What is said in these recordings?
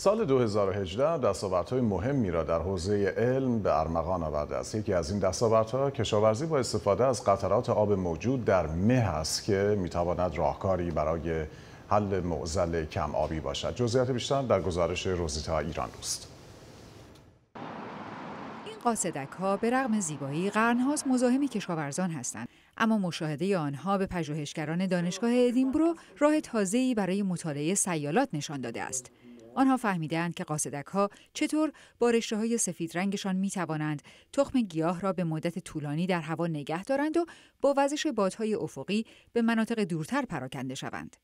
سال 2018 دستاوردهای مهمی را در حوزه علم به ارمغان آورده است یکی از این دستاوردها کشاورزی با استفاده از قطرات آب موجود در مه است که میتواند راهکاری برای حل معضل کم آبی باشد جزئیات بیشتر در گزارش روزیتا ایران دوست این قاصدک ها به رغم زیبایی هاست مزاحم کشاورزان هستند اما مشاهده آنها به پژوهشگران دانشگاه ادینبرو راه تازه‌ای برای مطالعه سیالات نشان داده است آنها فهمیدند که قاصدک ها چطور با رشته های سفید رنگشان می توانند تخم گیاه را به مدت طولانی در هوا نگه دارند و با وزش بادهای افقی به مناطق دورتر پراکنده شوند.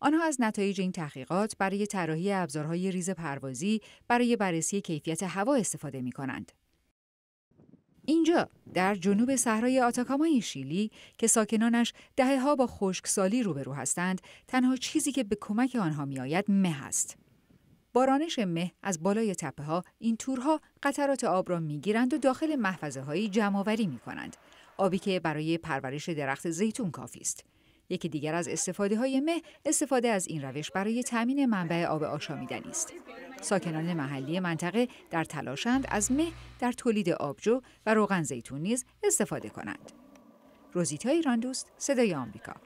آنها از نتایج این تحقیقات برای طراحی ابزارهای ریز پروازی برای بررسی کیفیت هوا استفاده می کنند. اینجا در جنوب صحرای آتاکامای شیلی که ساکنانش دهه ها با خشکسالی روبرو هستند تنها چیزی که به کمک آنها میآید مه است بارانش مه از بالای تپه ها این تورها قطرات آب را میگیرند و داخل محفظه هایی جمع آوری می کنند. آبی که برای پرورش درخت زیتون کافی است. یکی دیگر از استفاده های مه استفاده از این روش برای تامین منبع آب آشامیدنی است. ساکنان محلی منطقه در تلاشند از مه در تولید آبجو و روغن زیتون نیز استفاده کنند. روزیتای ایران دوست صدای آمریکا